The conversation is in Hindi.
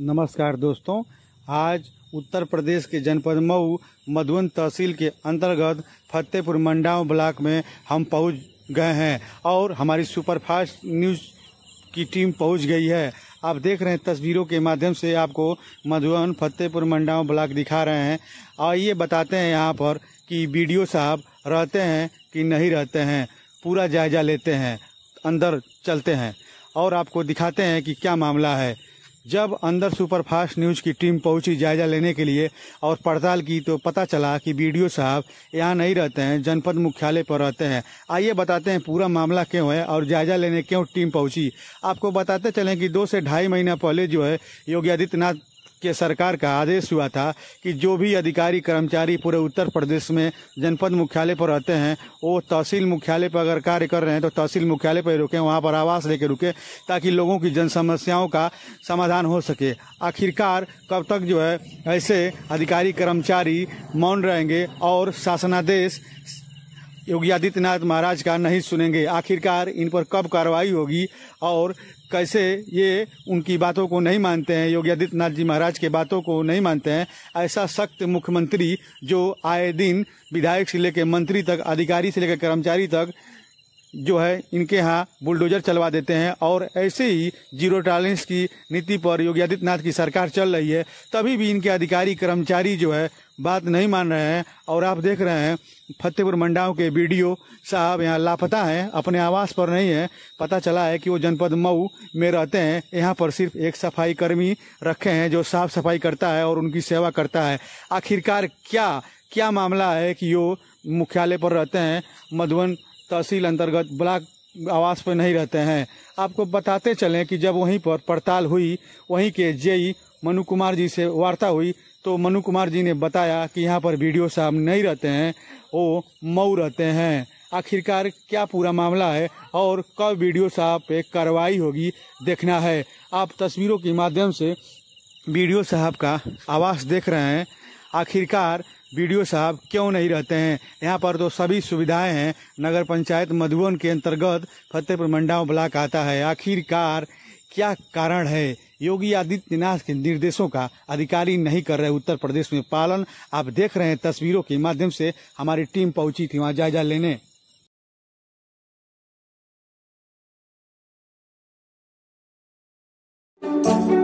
नमस्कार दोस्तों आज उत्तर प्रदेश के जनपद मऊ मधुबन तहसील के अंतर्गत फतेहपुर मंडाव ब्लॉक में हम पहुंच गए हैं और हमारी सुपरफास्ट न्यूज की टीम पहुंच गई है आप देख रहे हैं तस्वीरों के माध्यम से आपको मधुबन फतेहपुर मंडाव ब्लॉक दिखा रहे हैं और ये बताते हैं यहाँ पर कि बी साहब रहते हैं कि नहीं रहते हैं पूरा जायजा लेते हैं अंदर चलते हैं और आपको दिखाते हैं कि क्या मामला है जब अंदर सुपरफास्ट न्यूज की टीम पहुंची जायजा लेने के लिए और पड़ताल की तो पता चला कि बीडीओ साहब यहाँ नहीं रहते हैं जनपद मुख्यालय पर रहते हैं आइए बताते हैं पूरा मामला क्यों है और जायजा लेने क्यों टीम पहुंची आपको बताते चलें कि दो से ढाई महीना पहले जो है योगी आदित्यनाथ के सरकार का आदेश हुआ था कि जो भी अधिकारी कर्मचारी पूरे उत्तर प्रदेश में जनपद मुख्यालय पर रहते हैं वो तहसील मुख्यालय पर अगर कार्य कर रहे हैं तो तहसील मुख्यालय पर रुके वहाँ पर आवास लेकर रुके ताकि लोगों की जन समस्याओं का समाधान हो सके आखिरकार कब तक जो है ऐसे अधिकारी कर्मचारी मौन रहेंगे और शासनादेश योगी आदित्यनाथ महाराज का नहीं सुनेंगे आखिरकार इन पर कब कार्रवाई होगी और कैसे ये उनकी बातों को नहीं मानते हैं योगी आदित्यनाथ जी महाराज के बातों को नहीं मानते हैं ऐसा सख्त मुख्यमंत्री जो आए दिन विधायक से लेकर मंत्री तक अधिकारी से लेकर कर्मचारी तक जो है इनके यहाँ बुलडोजर चलवा देते हैं और ऐसे ही जीरो टॉलरेंस की नीति पर योगी आदित्यनाथ की सरकार चल रही है तभी भी इनके अधिकारी कर्मचारी जो है बात नहीं मान रहे हैं और आप देख रहे हैं फतेहपुर मंडाव के बी साहब यहाँ लापता हैं अपने आवास पर नहीं है पता चला है कि वो जनपद मऊ में रहते हैं यहाँ पर सिर्फ एक सफाई कर्मी रखे हैं जो साफ सफाई करता है और उनकी सेवा करता है आखिरकार क्या क्या मामला है कि वो मुख्यालय पर रहते हैं मधुबन तहसील अंतर्गत ब्लॉक आवास पर नहीं रहते हैं आपको बताते चलें कि जब वहीं पर पड़ताल हुई वहीं के जेई मनु कुमार जी से वार्ता हुई तो मनु कुमार जी ने बताया कि यहाँ पर वीडियो साहब नहीं रहते हैं वो मऊ रहते हैं आखिरकार क्या पूरा मामला है और कब वीडियो साहब पे कार्रवाई होगी देखना है आप तस्वीरों के माध्यम से वीडियो साहब का आवास देख रहे हैं आखिरकार वीडियो साहब क्यों नहीं रहते हैं यहाँ पर तो सभी सुविधाएं हैं नगर पंचायत मधुबन के अंतर्गत फतेहपुर मंडाव ब्लॉक आता है आखिरकार क्या कारण है योगी आदित्यनाथ के निर्देशों का अधिकारी नहीं कर रहे उत्तर प्रदेश में पालन आप देख रहे हैं तस्वीरों के माध्यम से हमारी टीम पहुंची थी वहां जायजा लेने thank you